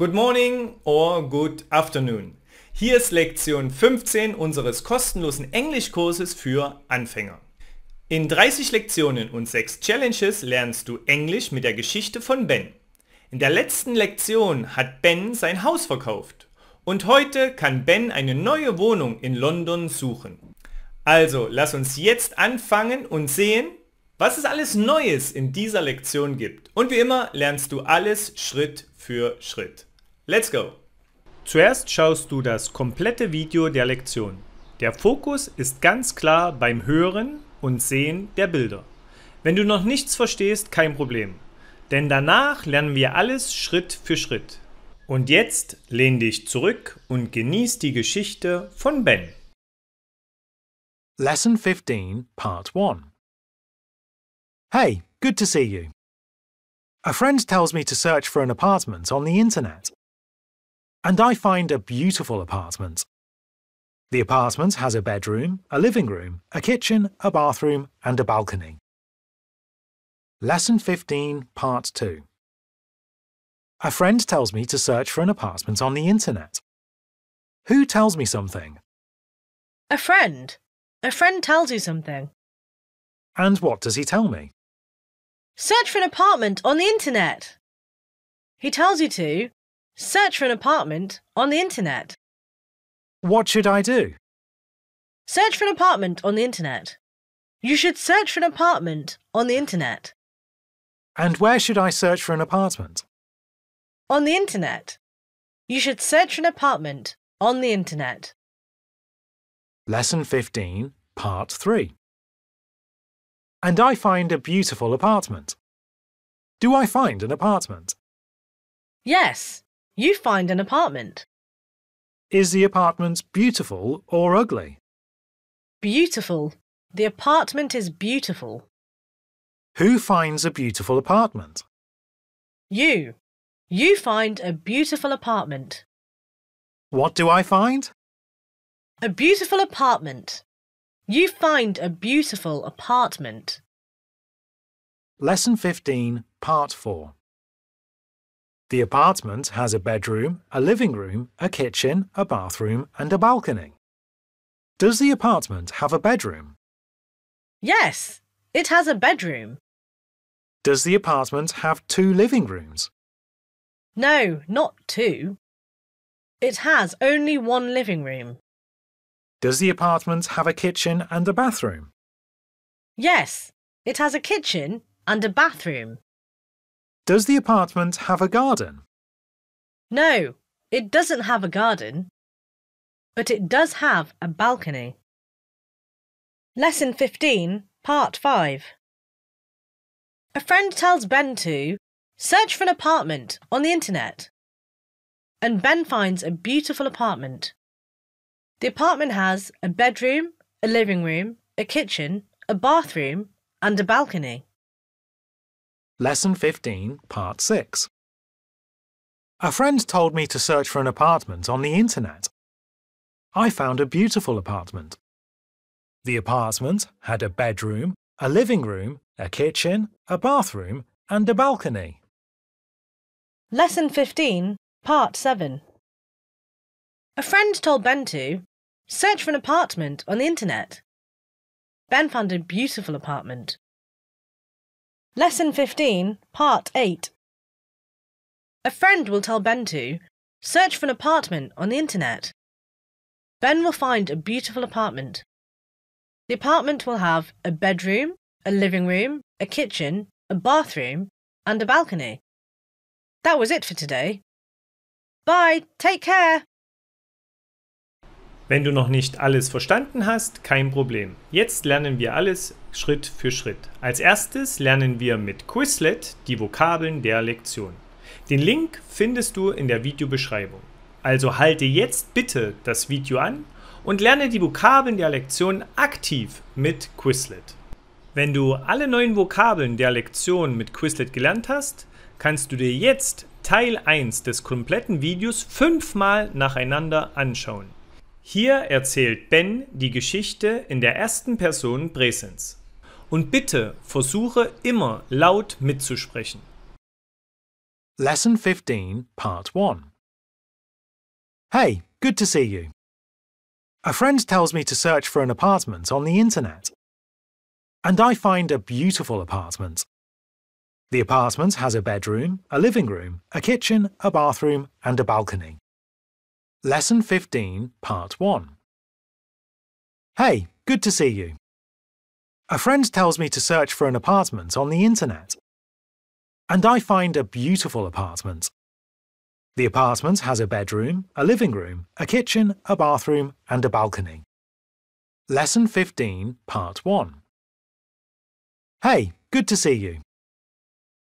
Good morning or good afternoon. Hier ist Lektion 15 unseres kostenlosen Englischkurses für Anfänger. In 30 Lektionen und 6 Challenges lernst du Englisch mit der Geschichte von Ben. In der letzten Lektion hat Ben sein Haus verkauft und heute kann Ben eine neue Wohnung in London suchen. Also lass uns jetzt anfangen und sehen, was es alles Neues in dieser Lektion gibt. Und wie immer lernst du alles Schritt für Schritt. Let's go! Zuerst schaust du das komplette Video der Lektion. Der Fokus ist ganz klar beim Hören und Sehen der Bilder. Wenn du noch nichts verstehst, kein Problem. Denn danach lernen wir alles Schritt für Schritt. Und jetzt lehn dich zurück und genieß die Geschichte von Ben. Lesson 15, Part 1 Hey, good to see you. A friend tells me to search for an apartment on the internet. and I find a beautiful apartment. The apartment has a bedroom, a living room, a kitchen, a bathroom, and a balcony. Lesson 15, Part 2 A friend tells me to search for an apartment on the internet. Who tells me something? A friend. A friend tells you something. And what does he tell me? Search for an apartment on the internet. He tells you to Search for an apartment on the internet. What should I do? Search for an apartment on the internet. You should search for an apartment on the internet. And where should I search for an apartment? On the internet. You should search for an apartment on the internet. Lesson 15, Part 3. And I find a beautiful apartment. Do I find an apartment? Yes, you find an apartment. Is the apartment beautiful or ugly? Beautiful. The apartment is beautiful. Who finds a beautiful apartment? You. You find a beautiful apartment. What do I find? A beautiful apartment. You find a beautiful apartment. Lesson 15, Part 4. The apartment has a bedroom, a living room, a kitchen, a bathroom, and a balcony. Does the apartment have a bedroom? Yes, it has a bedroom. Does the apartment have two living rooms? No, not two. It has only one living room. Does the apartment have a kitchen and a bathroom? Yes, it has a kitchen and a bathroom. Does the apartment have a garden? No, it doesn't have a garden, but it does have a balcony. Lesson 15, Part 5. A friend tells Ben to search for an apartment on the internet. And Ben finds a beautiful apartment. The apartment has a bedroom, a living room, a kitchen, a bathroom, and a balcony. Lesson 15, Part 6. A friend told me to search for an apartment on the internet. I found a beautiful apartment. The apartment had a bedroom, a living room, a kitchen, a bathroom, and a balcony. Lesson 15, Part 7. A friend told Ben to search for an apartment on the internet. Ben found a beautiful apartment. Lesson 15, Part 8. A friend will tell Ben to search for an apartment on the internet. Ben will find a beautiful apartment. The apartment will have a bedroom, a living room, a kitchen, a bathroom, and a balcony. That was it for today. Bye, take care! Wenn du noch nicht alles verstanden hast, kein Problem. Jetzt lernen wir alles Schritt für Schritt. Als erstes lernen wir mit Quizlet die Vokabeln der Lektion. Den Link findest du in der Videobeschreibung. Also halte jetzt bitte das Video an und lerne die Vokabeln der Lektion aktiv mit Quizlet. Wenn du alle neuen Vokabeln der Lektion mit Quizlet gelernt hast, kannst du dir jetzt Teil 1 des kompletten Videos fünfmal nacheinander anschauen. Hier erzählt Ben die Geschichte in der ersten Person Präsens. Und bitte versuche immer laut mitzusprechen. Lesson 15, Part 1 Hey, good to see you. A friend tells me to search for an apartment on the internet. And I find a beautiful apartment. The apartment has a bedroom, a living room, a kitchen, a bathroom, and a balcony. Lesson 15, Part 1 Hey, good to see you. A friend tells me to search for an apartment on the internet. And I find a beautiful apartment. The apartment has a bedroom, a living room, a kitchen, a bathroom, and a balcony. Lesson 15, Part 1. Hey, good to see you.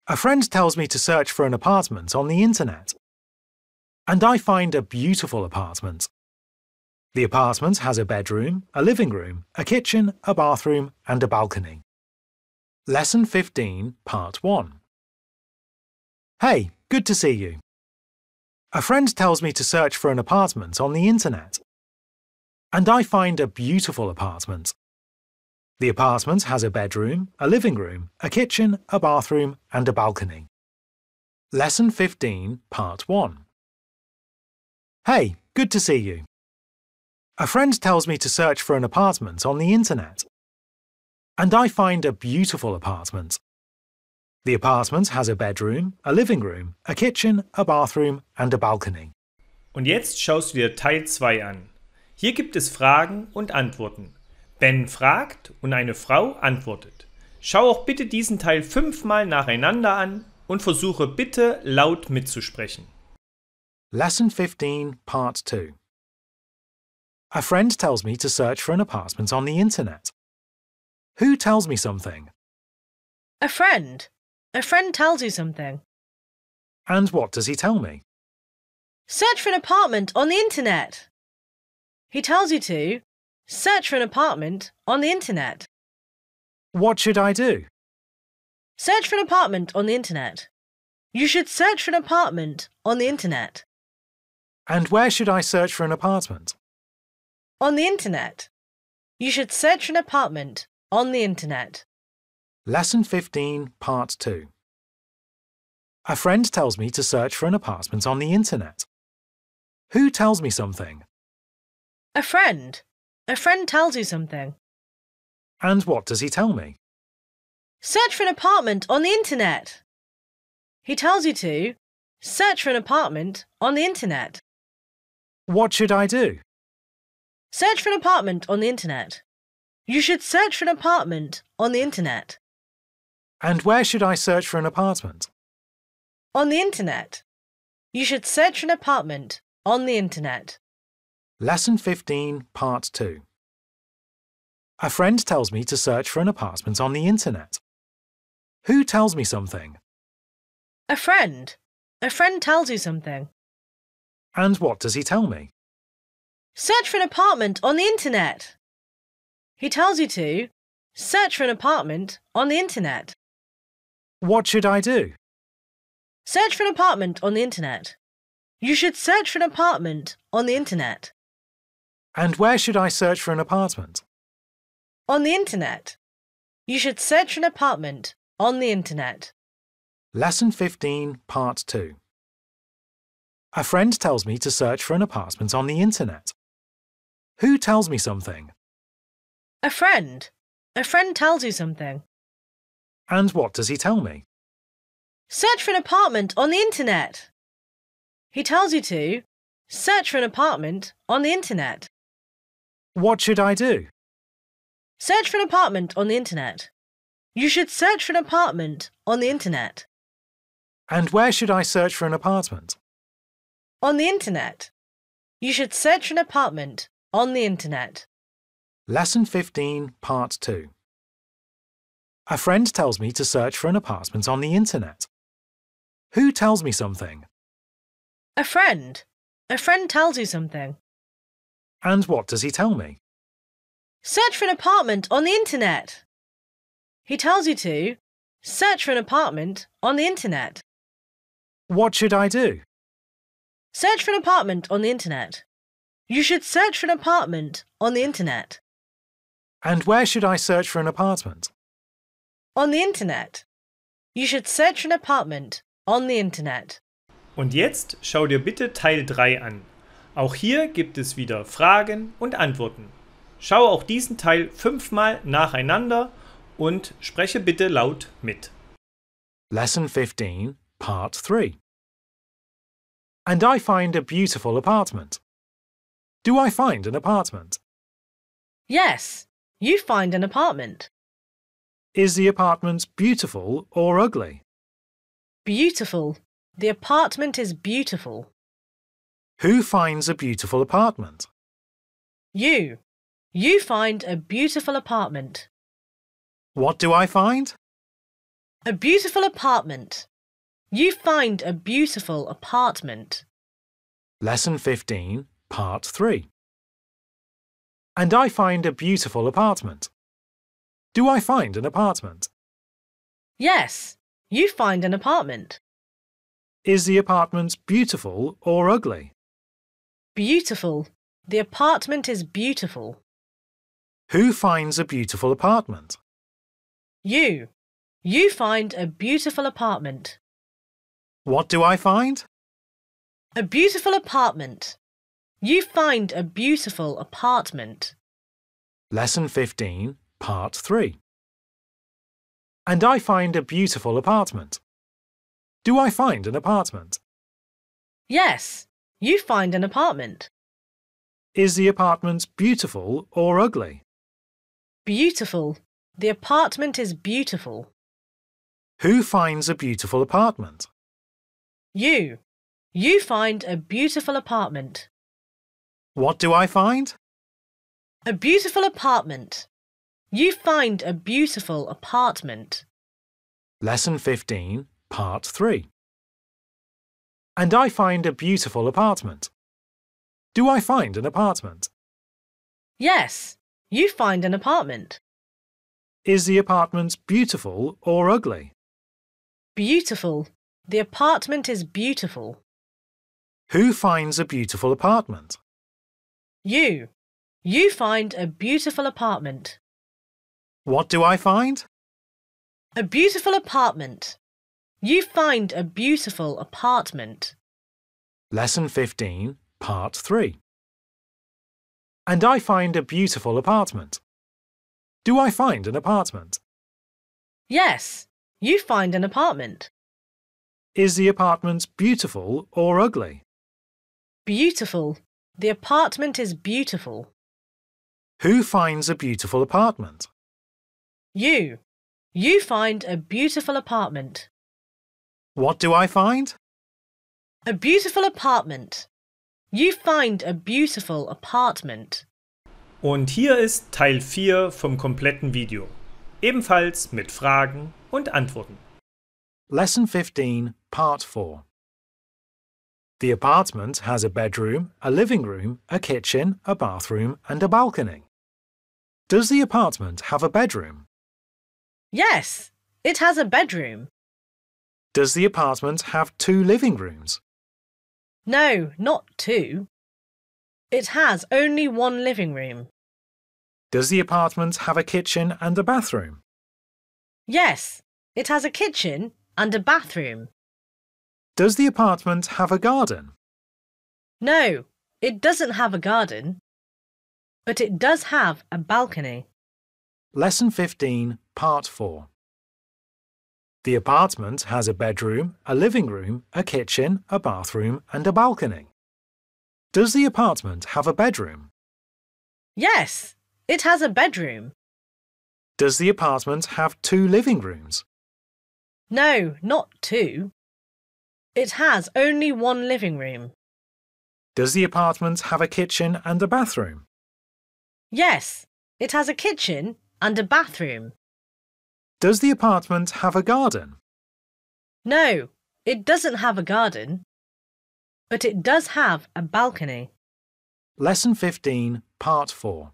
A friend tells me to search for an apartment on the internet. And I find a beautiful apartment. The apartment has a bedroom, a living room, a kitchen, a bathroom and a balcony. Lesson 15, Part 1 Hey, good to see you. A friend tells me to search for an apartment on the internet. And I find a beautiful apartment. The apartment has a bedroom, a living room, a kitchen, a bathroom and a balcony. Lesson 15, Part 1 Hey, good to see you. A friend tells me to search for an apartment on the internet. And I find a beautiful apartment. The apartment has a bedroom, a living room, a kitchen, a bathroom and a balcony. Und jetzt schaust du dir Teil 2 an. Hier gibt es Fragen und Antworten. Ben fragt und eine Frau antwortet. Schau auch bitte diesen Teil fünfmal nacheinander an und versuche bitte laut mitzusprechen. Lesson 15, Part 2 A friend tells me to search for an apartment on the internet. Who tells me something? A friend. A friend tells you something. And what does he tell me? Search for an apartment on the internet. He tells you to search for an apartment on the internet. What should I do? Search for an apartment on the internet. You should search for an apartment on the internet. And where should I search for an apartment? on the internet. You should search an apartment on the internet. Lesson 15, Part 2. A friend tells me to search for an apartment on the internet. Who tells me something? A friend. A friend tells you something. And what does he tell me? Search for an apartment on the internet. He tells you to search for an apartment on the internet. What should I do? Search for an apartment on the internet. You should search for an apartment on the internet. And where should I search for an apartment? On the internet. You should search for an apartment on the internet. Lesson 15, Part 2. A friend tells me to search for an apartment on the internet. Who tells me something? A friend. A friend tells you something. And what does he tell me? Search for an apartment on the internet. He tells you to search for an apartment on the internet. What should I do? Search for an apartment on the internet. You should search for an apartment on the internet. And where should I search for an apartment? On the internet. You should search for an apartment on the internet. Lesson 15, Part 2. A friend tells me to search for an apartment on the internet. Who tells me something? A friend. A friend tells you something. And what does he tell me? Search for an apartment on the internet. He tells you to search for an apartment on the internet. What should I do? Search for an apartment on the internet. You should search for an apartment on the internet. And where should I search for an apartment? On the internet. You should search for an apartment on the Internet. Lesson 15, Part 2. A friend tells me to search for an apartment on the Internet. Who tells me something? A friend. A friend tells you something. And what does he tell me? Search for an apartment on the Internet. He tells you to search for an apartment on the Internet. What should I do? Search for an apartment on the Internet. You should search for an apartment on the internet. And where should I search for an apartment? On the internet. You should search an apartment on the internet. Und jetzt schau dir bitte Teil 3 an. Auch hier gibt es wieder Fragen und Antworten. Schau auch diesen Teil fünfmal nacheinander und spreche bitte laut mit. Lesson 15, Part 3. And I find a beautiful apartment. Do I find an apartment? Yes, you find an apartment. Is the apartment beautiful or ugly? Beautiful. The apartment is beautiful. Who finds a beautiful apartment? You. You find a beautiful apartment. What do I find? A beautiful apartment. You find a beautiful apartment. Lesson 15 Part 3 And I find a beautiful apartment. Do I find an apartment? Yes, you find an apartment. Is the apartment beautiful or ugly? Beautiful. The apartment is beautiful. Who finds a beautiful apartment? You. You find a beautiful apartment. What do I find? A beautiful apartment. You find a beautiful apartment. Lesson 15, Part 3. And I find a beautiful apartment. Do I find an apartment? Yes, you find an apartment. Is the apartment beautiful or ugly? Beautiful. The apartment is beautiful. Who finds a beautiful apartment? You. You find a beautiful apartment. What do I find? A beautiful apartment. You find a beautiful apartment. Lesson 15, Part 3. And I find a beautiful apartment. Do I find an apartment? Yes, you find an apartment. Is the apartment beautiful or ugly? Beautiful. The apartment is beautiful. Who finds a beautiful apartment? You. You find a beautiful apartment. What do I find? A beautiful apartment. You find a beautiful apartment. Lesson 15, Part 3. And I find a beautiful apartment. Do I find an apartment? Yes, you find an apartment. Is the apartment beautiful or ugly? Beautiful. The apartment is beautiful. Who finds a beautiful apartment? You. You find a beautiful apartment. What do I find? A beautiful apartment. You find a beautiful apartment. Und hier ist Teil 4 vom kompletten Video. Ebenfalls mit Fragen und Antworten. Lesson 15, Part 4. The apartment has a bedroom, a living room, a kitchen, a bathroom and a balcony. Does the apartment have a bedroom? Yes, it has a bedroom. Does the apartment have two living rooms? No, not two. It has only one living room. Does the apartment have a kitchen and a bathroom? Yes, it has a kitchen and a bathroom. Does the apartment have a garden? No, it doesn't have a garden, but it does have a balcony. Lesson 15, Part 4. The apartment has a bedroom, a living room, a kitchen, a bathroom, and a balcony. Does the apartment have a bedroom? Yes, it has a bedroom. Does the apartment have two living rooms? No, not two. It has only one living room. Does the apartment have a kitchen and a bathroom? Yes, it has a kitchen and a bathroom. Does the apartment have a garden? No, it doesn't have a garden, but it does have a balcony. Lesson 15, Part 4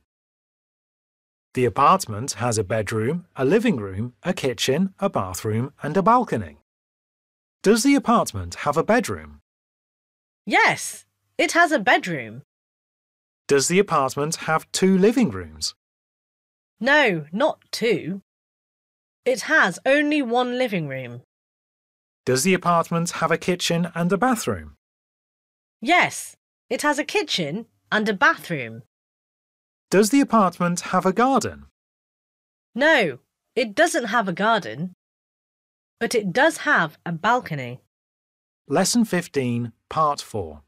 The apartment has a bedroom, a living room, a kitchen, a bathroom and a balcony. Does the apartment have a bedroom? Yes, it has a bedroom. Does the apartment have two living rooms? No, not two. It has only one living room. Does the apartment have a kitchen and a bathroom? Yes, it has a kitchen and a bathroom. Does the apartment have a garden? No, it doesn't have a garden but it does have a balcony. Lesson 15, Part 4.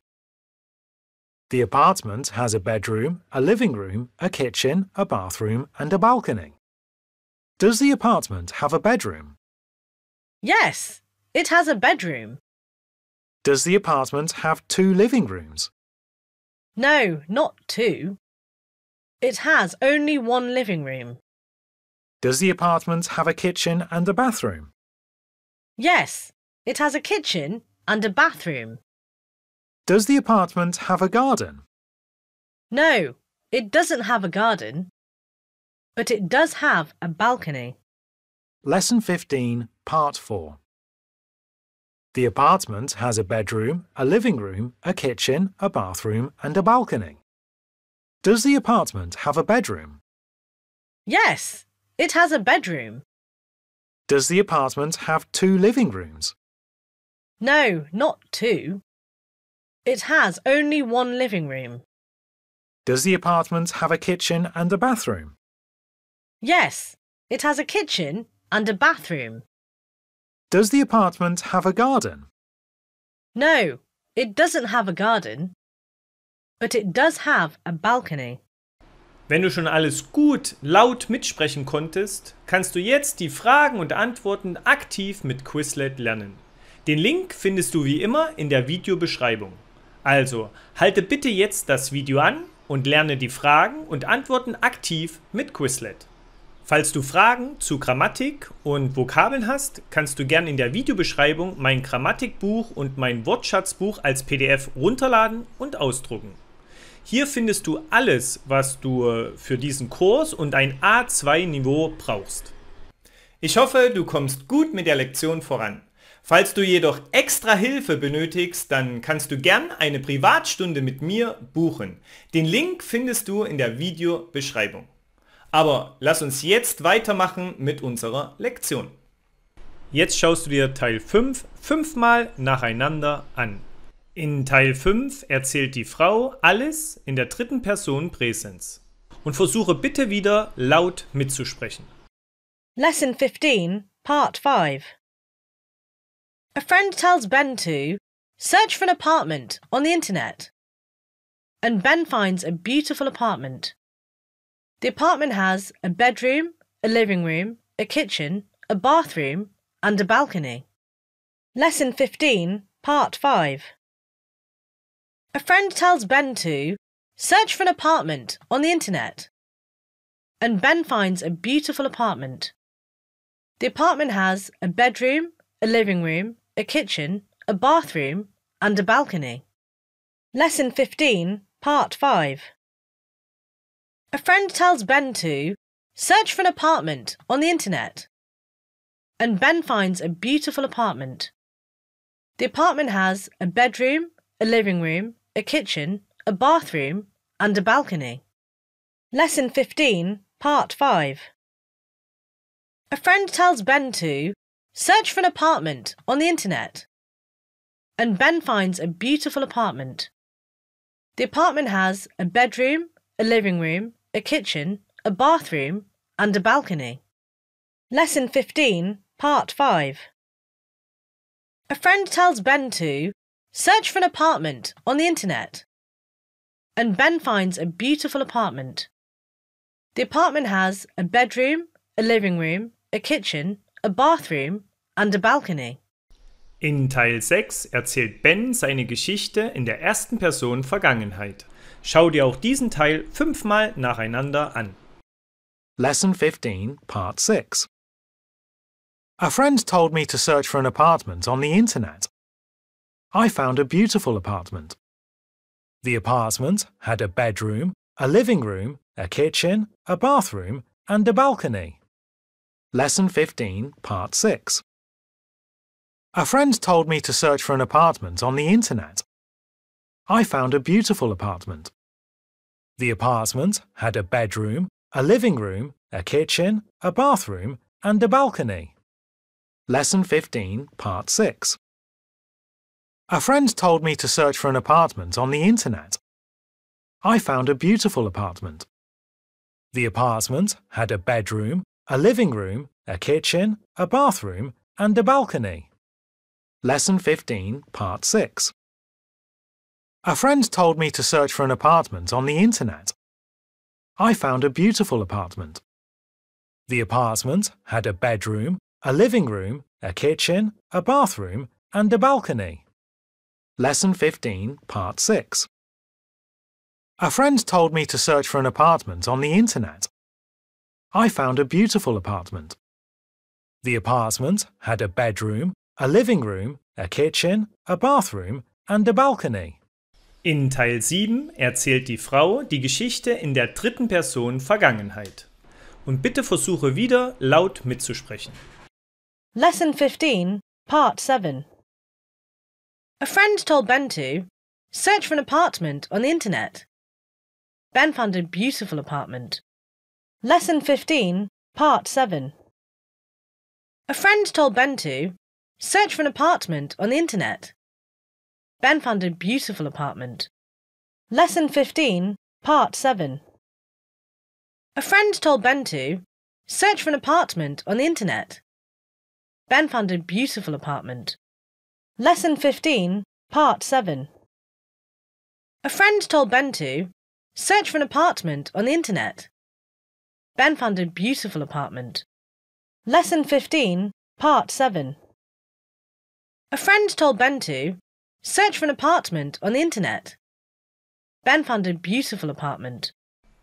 The apartment has a bedroom, a living room, a kitchen, a bathroom and a balcony. Does the apartment have a bedroom? Yes, it has a bedroom. Does the apartment have two living rooms? No, not two. It has only one living room. Does the apartment have a kitchen and a bathroom? Yes, it has a kitchen and a bathroom. Does the apartment have a garden? No, it doesn't have a garden, but it does have a balcony. Lesson 15, Part 4. The apartment has a bedroom, a living room, a kitchen, a bathroom, and a balcony. Does the apartment have a bedroom? Yes, it has a bedroom. Does the apartment have two living rooms? No, not two. It has only one living room. Does the apartment have a kitchen and a bathroom? Yes, it has a kitchen and a bathroom. Does the apartment have a garden? No, it doesn't have a garden, but it does have a balcony. Wenn du schon alles gut laut mitsprechen konntest, kannst du jetzt die Fragen und Antworten aktiv mit Quizlet lernen. Den Link findest du wie immer in der Videobeschreibung. Also halte bitte jetzt das Video an und lerne die Fragen und Antworten aktiv mit Quizlet. Falls du Fragen zu Grammatik und Vokabeln hast, kannst du gern in der Videobeschreibung mein Grammatikbuch und mein Wortschatzbuch als PDF runterladen und ausdrucken. Hier findest du alles, was du äh, für diesen Kurs und ein A2-Niveau brauchst. Ich hoffe, du kommst gut mit der Lektion voran. Falls du jedoch extra Hilfe benötigst, dann kannst du gern eine Privatstunde mit mir buchen. Den Link findest du in der Videobeschreibung. Aber lass uns jetzt weitermachen mit unserer Lektion. Jetzt schaust du dir Teil 5 fünfmal nacheinander an. In Teil 5 erzählt die Frau alles in der dritten Person Präsens. Und versuche bitte wieder laut mitzusprechen. Lesson 15, Part 5. A friend tells Ben to search for an apartment on the internet. And Ben finds a beautiful apartment. The apartment has a bedroom, a living room, a kitchen, a bathroom, and a balcony. Lesson 15, Part 5. A friend tells Ben to search for an apartment on the internet. And Ben finds a beautiful apartment. The apartment has a bedroom, a living room, a kitchen, a bathroom, and a balcony. Lesson 15, Part 5. A friend tells Ben to search for an apartment on the internet. And Ben finds a beautiful apartment. The apartment has a bedroom, a living room, a kitchen, a bathroom, and a balcony. Lesson 15, Part 5. A friend tells Ben to search for an apartment on the internet. And Ben finds a beautiful apartment. The apartment has a bedroom, a living room, a kitchen, a bathroom, and a balcony. Lesson 15, Part 5. A friend tells Ben to Search for an apartment on the internet. And Ben finds a beautiful apartment. The apartment has a bedroom, a living room, a kitchen, a bathroom and a balcony. In Teil 6 erzählt Ben seine Geschichte in der ersten Person Vergangenheit. Schau dir auch diesen Teil fünfmal nacheinander an. Lesson 15, Part 6. A friend told me to search for an apartment on the internet. I found a beautiful apartment. The apartment had a bedroom, a living room, a kitchen, a bathroom, and a balcony. Lesson 15, Part 6. A friend told me to search for an apartment on the internet. I found a beautiful apartment. The apartment had a bedroom, a living room, a kitchen, a bathroom, and a balcony. Lesson 15, Part 6. A friend told me to search for an apartment on the internet. I found a beautiful apartment. The apartment had a bedroom, a living room, a kitchen, a bathroom, and a balcony. Lesson 15, Part 6. A friend told me to search for an apartment on the internet. I found a beautiful apartment. The apartment had a bedroom, a living room, a kitchen, a bathroom, and a balcony. Lesson 15, Part 6. A friend told me to search for an apartment on the internet. I found a beautiful apartment. The apartment had a bedroom, a living room, a kitchen, a bathroom and a balcony. In Teil 7 erzählt die Frau die Geschichte in der dritten Person Vergangenheit. Und bitte versuche wieder laut mitzusprechen. Lesson 15, Part 7. A friend told Ben to search for an apartment on the internet. Ben found a beautiful apartment. Lesson 15, Part 7. A friend told Ben to search for an apartment on the internet. Ben found a beautiful apartment. Lesson 15, Part 7. A friend told Ben to search for an apartment on the internet. Ben found a beautiful apartment. Lesson 15, Part 7. A friend told Ben to search for an apartment on the internet. Ben found a beautiful apartment. Lesson 15, Part 7. A friend told Ben to search for an apartment on the internet. Ben found a beautiful apartment.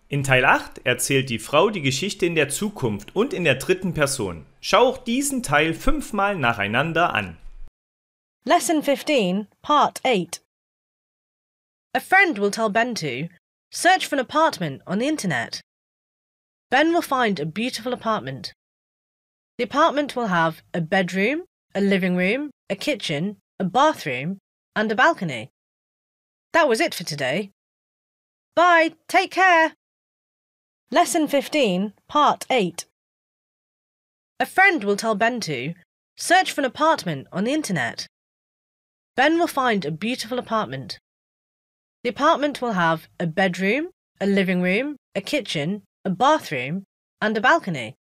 In Teil 8 erzählt die Frau die Geschichte in der Zukunft und in der dritten Person. Schau auch diesen Teil fünfmal nacheinander an. Lesson 15, Part 8. A friend will tell Ben to search for an apartment on the internet. Ben will find a beautiful apartment. The apartment will have a bedroom, a living room, a kitchen, a bathroom, and a balcony. That was it for today. Bye, take care. Lesson 15, Part 8. A friend will tell Ben to search for an apartment on the internet. Ben will find a beautiful apartment. The apartment will have a bedroom, a living room, a kitchen, a bathroom, and a balcony.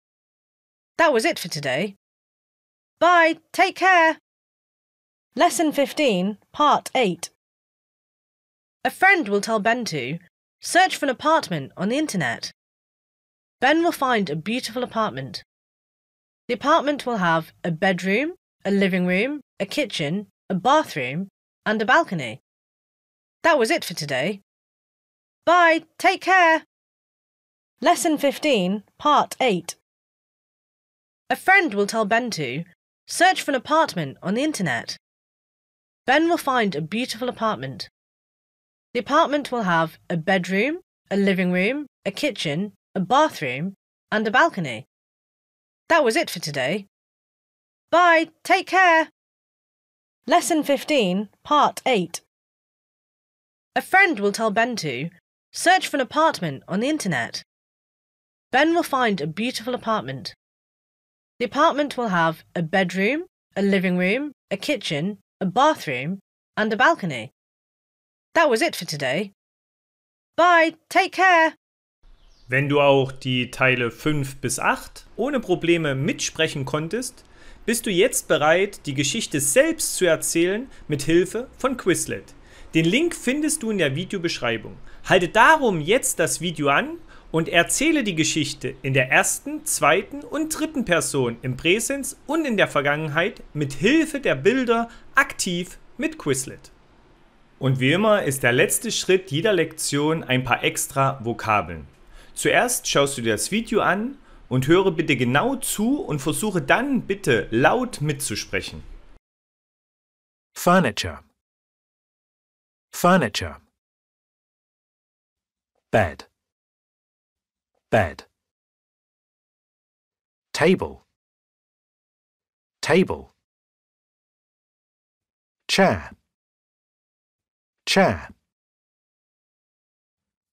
That was it for today. Bye, take care. Lesson 15, Part 8. A friend will tell Ben to search for an apartment on the internet. Ben will find a beautiful apartment. The apartment will have a bedroom, a living room, a kitchen, a bathroom, and a balcony. That was it for today. Bye, take care. Lesson 15, Part 8. A friend will tell Ben to search for an apartment on the internet. Ben will find a beautiful apartment. The apartment will have a bedroom, a living room, a kitchen, a bathroom, and a balcony. That was it for today. Bye, take care. Lesson 15, Part 8. A friend will tell Ben to search for an apartment on the internet. Ben will find a beautiful apartment. The apartment will have a bedroom, a living room, a kitchen, a bathroom, and a balcony. That was it for today. Bye, take care! Wenn du auch die Teile 5 bis 8 ohne Probleme mitsprechen konntest, bist du jetzt bereit, die Geschichte selbst zu erzählen mit Hilfe von Quizlet. Den Link findest du in der Videobeschreibung. Halte darum jetzt das Video an und erzähle die Geschichte in der ersten, zweiten und dritten Person im Präsens und in der Vergangenheit mit Hilfe der Bilder aktiv mit Quizlet. Und wie immer ist der letzte Schritt jeder Lektion ein paar extra Vokabeln. Zuerst schaust du dir das Video an und höre bitte genau zu und versuche dann bitte laut mitzusprechen. Furniture. Furniture. Bed. Bed. Table. Table. Chair. Chair.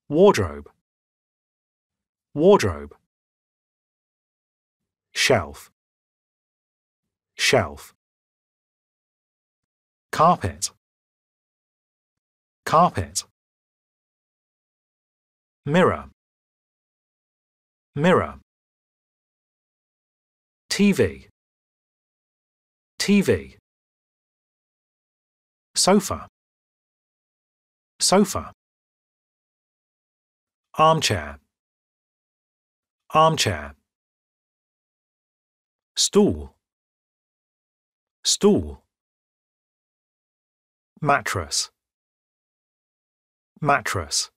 Wardrobe. Wardrobe. shelf, shelf. Carpet, carpet. Mirror, mirror. TV, TV. Sofa, sofa. Armchair, armchair stool stool mattress mattress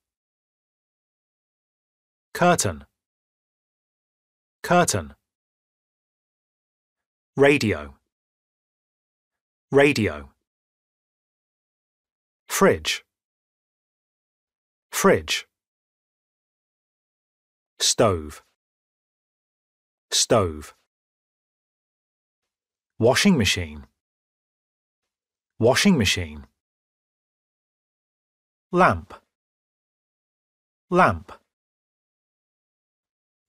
curtain curtain radio radio fridge fridge stove stove washing machine washing machine lamp lamp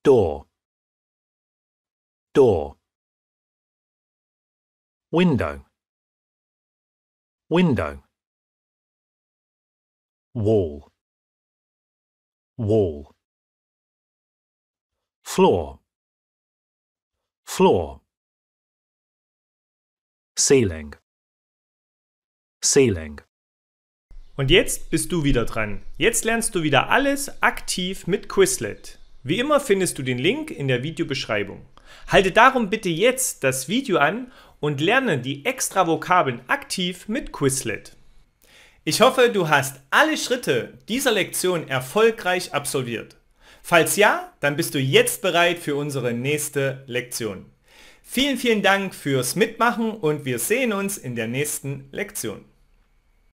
door door window window wall wall floor floor Seelang. Seelang. Und jetzt bist du wieder dran. Jetzt lernst du wieder alles aktiv mit Quizlet. Wie immer findest du den Link in der Videobeschreibung. Halte darum bitte jetzt das Video an und lerne die extra Vokabeln aktiv mit Quizlet. Ich hoffe, du hast alle Schritte dieser Lektion erfolgreich absolviert. Falls ja, dann bist du jetzt bereit für unsere nächste Lektion. Vielen, vielen Dank fürs Mitmachen und wir sehen uns in der nächsten Lektion.